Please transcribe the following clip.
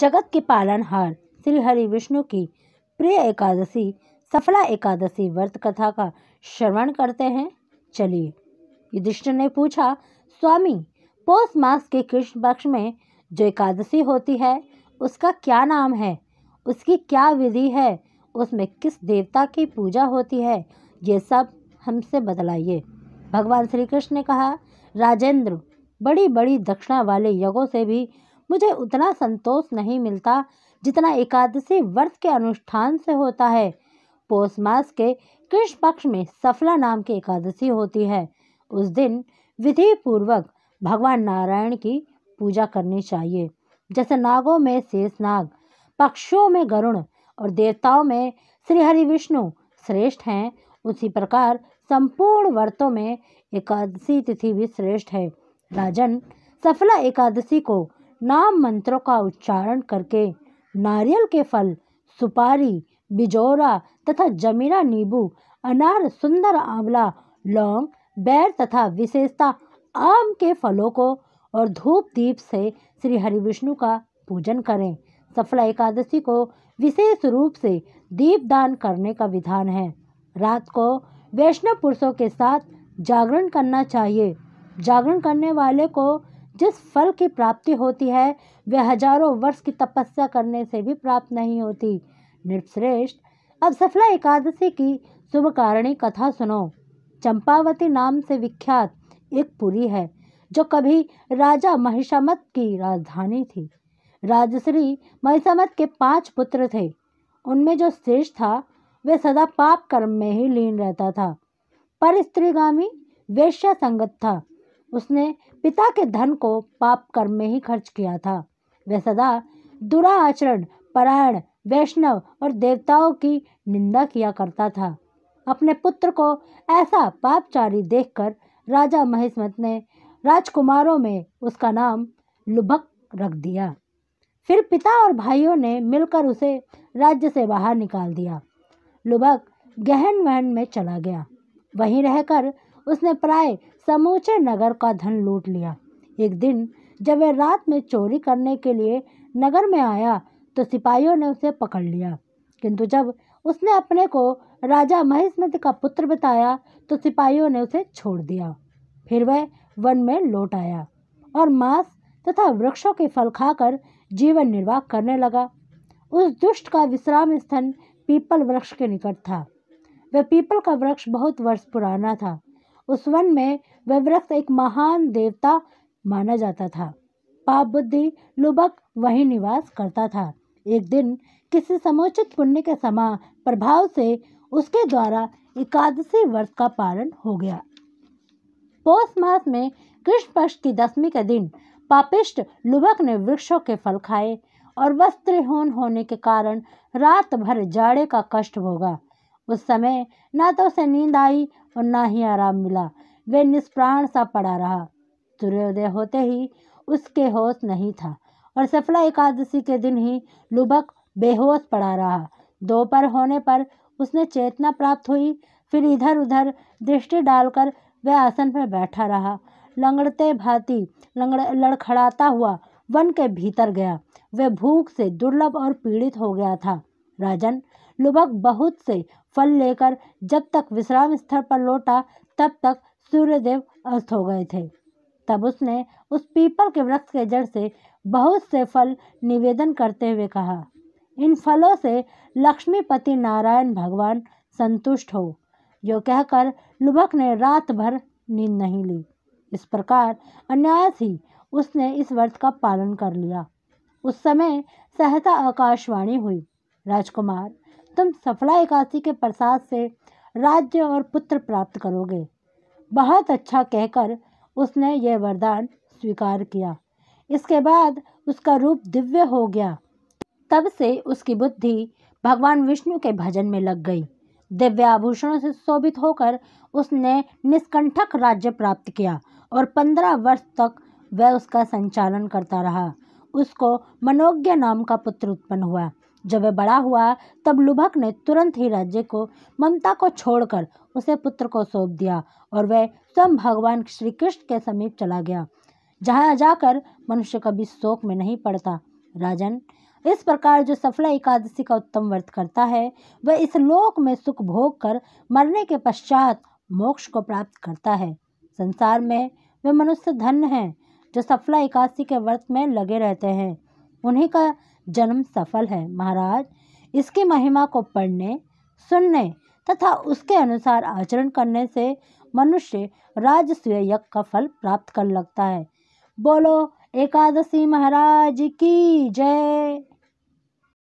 जगत के पालनहार श्री हरि विष्णु की प्रिय एकादशी सफला एकादशी व्रत कथा का श्रवण करते हैं चलिए युधिष्ठिर ने पूछा स्वामी पौष मास के कृष्ण पक्ष में जो एकादशी होती है उसका क्या नाम है उसकी क्या विधि है उसमें किस देवता की पूजा होती है ये सब हमसे बतलाइए भगवान श्री कृष्ण ने कहा राजेंद्र बड़ी बड़ी दक्षिणा वाले यज्ञों से भी मुझे उतना संतोष नहीं मिलता जितना एकादशी व्रत के अनुष्ठान से होता है पोष मास के कृष्ण पक्ष में सफला नाम की एकादशी होती है उस दिन विधि पूर्वक भगवान नारायण की पूजा करनी चाहिए जैसे नागों में शेषनाग पक्षियों में गरुण और देवताओं में श्री हरि विष्णु श्रेष्ठ हैं उसी प्रकार संपूर्ण व्रतों में एकादशी तिथि भी श्रेष्ठ है राजन सफला एकादशी को नाम मंत्रों का उच्चारण करके नारियल के फल सुपारी बिजोरा तथा जमीरा नींबू अनार सुंदर आंवला लौंग बैर तथा विशेषता आम के फलों को और धूप दीप से श्री हरि विष्णु का पूजन करें सफला एकादशी को विशेष रूप से दीप दान करने का विधान है रात को वैष्णव पुरुषों के साथ जागरण करना चाहिए जागरण करने वाले को जिस फल की प्राप्ति होती है वह हजारों वर्ष की तपस्या करने से भी प्राप्त नहीं होती नृपश्रेष्ठ अब सफला एकादशी की शुभकारिणी कथा सुनो चंपावती नाम से विख्यात एक पुरी है जो कभी राजा महिषामत की राजधानी थी राजश्री महिषामत के पांच पुत्र थे उनमें जो शेष था वह सदा पाप कर्म में ही लीन रहता था पर स्त्रीगामी वेश्या संगत था उसने पिता के धन को पाप कर्म में ही खर्च किया था वह सदा दुराचरण परायण वैष्णव और देवताओं की निंदा किया करता था अपने पुत्र को ऐसा पापचारी देखकर राजा महेशमत ने राजकुमारों में उसका नाम लुभक रख दिया फिर पिता और भाइयों ने मिलकर उसे राज्य से बाहर निकाल दिया लुभक गहन वहन में चला गया वहीं रहकर उसने प्राय समूचे नगर का धन लूट लिया एक दिन जब वह रात में चोरी करने के लिए नगर में आया तो सिपाहियों ने उसे पकड़ लिया किंतु जब उसने अपने को राजा महेशमित्र का पुत्र बताया तो सिपाहियों ने उसे छोड़ दिया फिर वह वन में लौट आया और मांस तथा वृक्षों के फल खाकर जीवन निर्वाह करने लगा उस दुष्ट का विश्राम स्थल पीपल वृक्ष के निकट था वह पीपल का वृक्ष बहुत वर्ष पुराना था उस वन में वह वृक्ष एक महान देवता माना जाता था पाप बुद्धि लुबक वहीं निवास करता था एक दिन किसी समुचित पुण्य के समा प्रभाव से उसके द्वारा एकादशी वर्ष का पालन हो गया पौष मास में कृष्ण पक्ष की दसवीं के दिन पापिष्ट लुबक ने वृक्षों के फल खाए और वस्त्रहीन होने के कारण रात भर जाड़े का कष्ट होगा उस समय ना तो उसे नींद आई और ना ही आराम मिला वे निष्प्राण सा पड़ा रहा सूर्योदय होते ही उसके होश नहीं था और सफला एकादशी के दिन ही लुबक बेहोश पड़ा रहा दोपहर होने पर उसने चेतना प्राप्त हुई फिर इधर उधर दृष्टि डालकर वह आसन पर बैठा रहा लंगड़ते भांति लंगड़ लड़खड़ाता हुआ वन के भीतर गया वह भूख से दुर्लभ और पीड़ित हो गया था राजन लुभक बहुत से फल लेकर जब तक विश्राम स्थल पर लौटा तब तक सूर्यदेव अस्त हो गए थे तब उसने उस पीपल के वृक्ष के जड़ से बहुत से फल निवेदन करते हुए कहा इन फलों से लक्ष्मीपति नारायण भगवान संतुष्ट हो जो कहकर लुबक ने रात भर नींद नहीं ली इस प्रकार अन्यास ही उसने इस व्रत का पालन कर लिया उस समय सहसा आकाशवाणी हुई राजकुमार तुम सफला एकादशी के प्रसाद से राज्य और पुत्र प्राप्त करोगे बहुत अच्छा कहकर उसने यह वरदान स्वीकार किया इसके बाद उसका रूप दिव्य हो गया तब से उसकी बुद्धि भगवान विष्णु के भजन में लग गई दिव्य आभूषणों से शोभित होकर उसने निष्कंठक राज्य प्राप्त किया और पंद्रह वर्ष तक वह उसका संचालन करता रहा उसको मनोज्ञ नाम का पुत्र उत्पन्न हुआ जब वह बड़ा हुआ तब लुभक ने तुरंत ही राज्य को ममता को छोड़कर उसे पुत्र को सौंप दिया और वह स्वयं भगवान श्री कृष्ण के समीप चला गया जहाँ जाकर मनुष्य कभी शोक में नहीं पड़ता राजन इस प्रकार जो सफला एकादशी का उत्तम व्रत करता है वह इस लोक में सुख भोग कर मरने के पश्चात मोक्ष को प्राप्त करता है संसार में वे मनुष्य धन्य हैं जो सफला एकादशी के व्रत में लगे रहते हैं उन्हीं का जन्म सफल है महाराज इसकी महिमा को पढ़ने सुनने तथा उसके अनुसार आचरण करने से मनुष्य राजसूय यज्ञ का फल प्राप्त कर लगता है बोलो एकादशी महाराज की जय